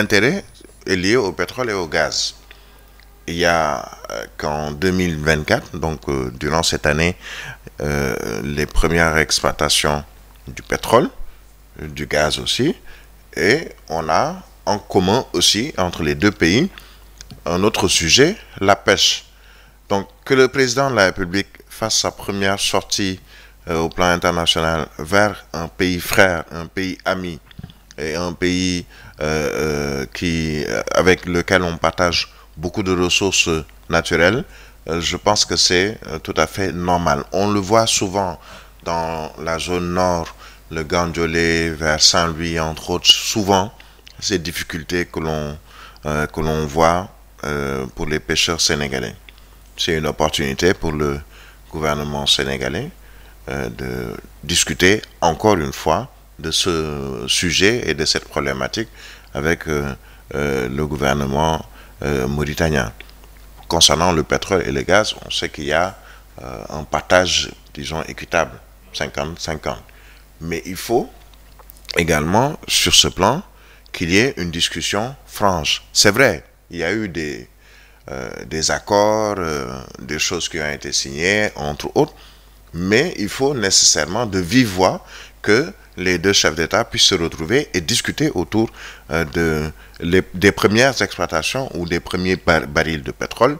intérêt est lié au pétrole et au gaz. Il y a euh, qu'en 2024, donc euh, durant cette année, euh, les premières exploitations du pétrole, du gaz aussi, et on a en commun aussi entre les deux pays un autre sujet, la pêche. Donc que le président de la République fasse sa première sortie au plan international vers un pays frère, un pays ami, et un pays euh, euh, qui, avec lequel on partage beaucoup de ressources naturelles, euh, je pense que c'est tout à fait normal. On le voit souvent dans la zone nord, le Gandiolet, vers Saint-Louis, entre autres, souvent ces difficultés que l'on voit pour les pêcheurs sénégalais. C'est une opportunité pour le gouvernement sénégalais de discuter encore une fois de ce sujet et de cette problématique avec euh, euh, le gouvernement euh, mauritanien. Concernant le pétrole et le gaz, on sait qu'il y a un partage, disons, équitable, 50-50. Mais il faut également, sur ce plan, qu'il y ait une discussion franche. C'est vrai, il y a eu des, des accords, des choses qui ont été signées, entre autres, mais il faut nécessairement de vive voix que les deux chefs d'État puissent se retrouver et discuter autour euh, de, des premières exploitations ou des premiers barils de pétrole,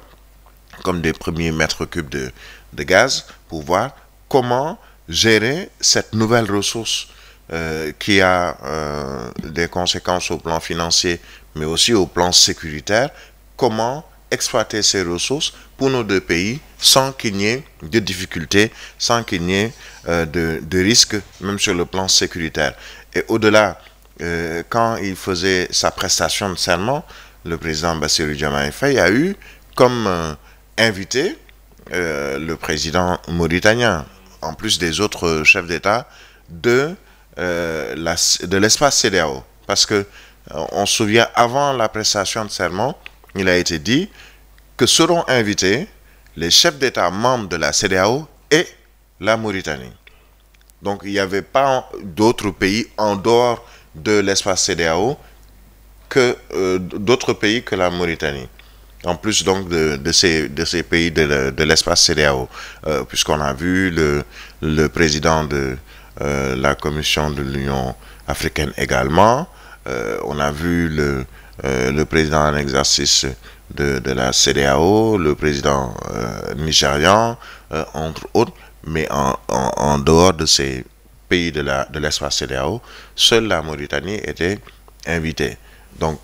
comme des premiers mètres cubes de, gaz, pour voir comment gérer cette nouvelle ressource euh, qui a euh, des conséquences au plan financier, mais aussi au plan sécuritaire, comment exploiter ces ressources pour nos deux pays sans qu'il n'y ait de difficultés, sans qu'il n'y ait euh, de, risques, même sur le plan sécuritaire. Et au-delà, euh, quand il faisait sa prestation de serment, le président Bassirou Diomaye a eu comme euh, invité le président mauritanien, en plus des autres chefs d'État de l'espace de CDAO. Parce que on se souvient avant la prestation de serment, il a été dit que seront invités les chefs d'État membres de la CDAO et la Mauritanie. Donc il n'y avait pas d'autres pays en dehors de l'espace CDAO que euh, d'autres pays que la Mauritanie. En plus donc de, ces, pays de, l'espace CDAO, euh, puisqu'on a vu le, président de euh, la Commission de l'Union africaine également, on a vu le, euh, le président en exercice de, de, la CDAO, le président euh, nigérian, euh, entre autres, mais en, en, dehors de ces pays de l'espace de CDAO, seule la Mauritanie était invitée. Donc,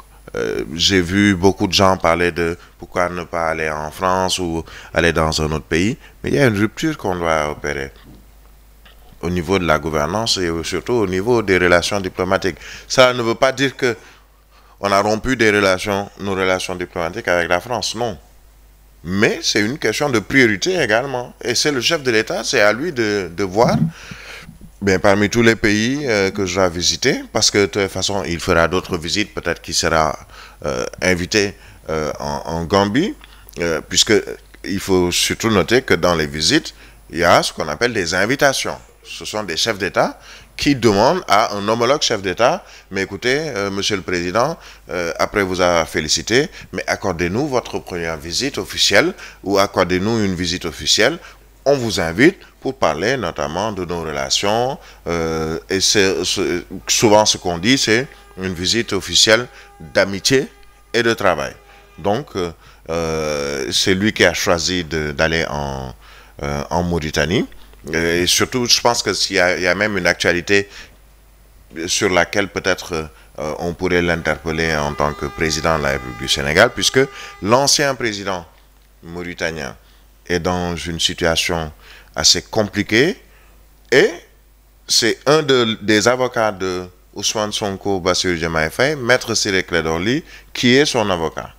j'ai vu beaucoup de gens parler de pourquoi ne pas aller en France ou aller dans un autre pays, mais il y a une rupture qu'on doit opérer au niveau de la gouvernance et surtout au niveau des relations diplomatiques. Ça ne veut pas dire que on a rompu des relations, nos relations diplomatiques avec la France. Non. Mais c'est une question de priorité également. Et c'est le chef de l'État, c'est à lui de, voir, bien, parmi tous les pays euh, que je vais visiter, parce que de toute façon, il fera d'autres visites, peut-être qu'il sera euh, invité euh, en, en, Gambie, puisque il faut surtout noter que dans les visites, il y a ce qu'on appelle des invitations ce sont des chefs d'État qui demandent à un homologue chef d'État, mais écoutez, euh, Monsieur le Président, euh, après vous a félicité, mais accordez-nous votre première visite officielle ou accordez-nous une visite officielle. On vous invite pour parler notamment de nos relations. Euh, et c'est souvent ce qu'on dit, c'est une visite officielle d'amitié et de travail. Donc, c'est lui qui a choisi d'aller en Mauritanie. Euh, et surtout, je pense qu'il y, a, y a même une actualité sur laquelle peut-être euh, on pourrait l'interpeller en tant que président de la République du Sénégal, puisque l'ancien président mauritanien est dans une situation assez compliquée et c'est un des avocats de Ousmane Sonko Bassir Diomaye Faye, maître Siré Kledorli, qui est son avocat,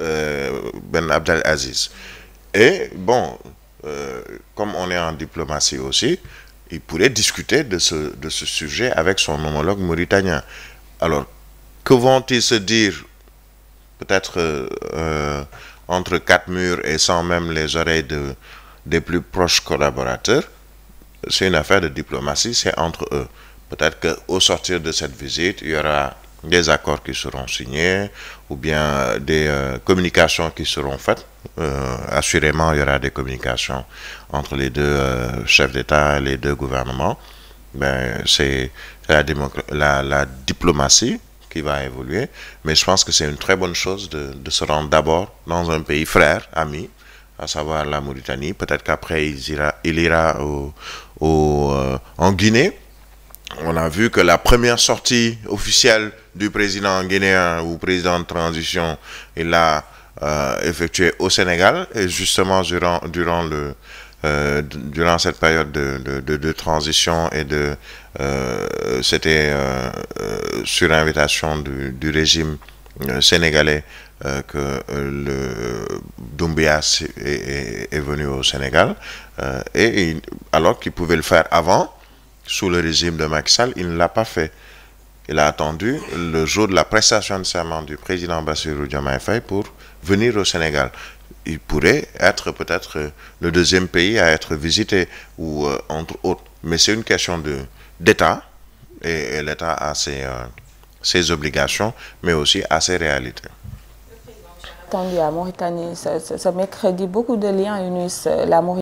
euh, Ben Abdel Aziz. Et bon, euh, comme on est en diplomatie aussi, il pourrait discuter de ce, de ce sujet avec son homologue mauritanien. Alors, que vont-ils se dire peut-être euh, euh, entre quatre murs et sans même les oreilles de, des plus proches collaborateurs C'est une affaire de diplomatie, c'est entre eux. Peut-être qu'au sortir de cette visite, il y aura des accords qui seront signés ou bien des euh, communications qui seront faites. Euh, assurément, il y aura des communications entre les deux euh, chefs d'État et les deux gouvernements. Ben, c'est la, la, la, diplomatie qui va évoluer, mais je pense que c'est une très bonne chose de, de se rendre d'abord dans un pays frère, ami, à savoir la Mauritanie. Peut-être qu'après, il ira, il ira au, au, euh, en Guinée. On a vu que la première sortie officielle du président guinéen ou président de transition, il l'a euh, effectué au Sénégal, et justement durant, durant, le, euh, durant cette période de, transition et de... Euh, c'était sur invitation du, régime sénégalais que le Doumbia est, venu au Sénégal et alors qu'il pouvait le faire avant sous le régime de Maxal, il ne l'a pas fait il a attendu le jour de la prestation de serment du président Bassirou Diomaye Faye pour venir au Sénégal. Il pourrait être peut-être le deuxième pays à être visité, ou euh, entre autres. Mais c'est une question d'État, et, l'État a ses, euh, ses obligations, mais aussi à ses réalités Tandis à Mauritanie. Ça, ça, beaucoup de liens unissent euh, la Mauritanie.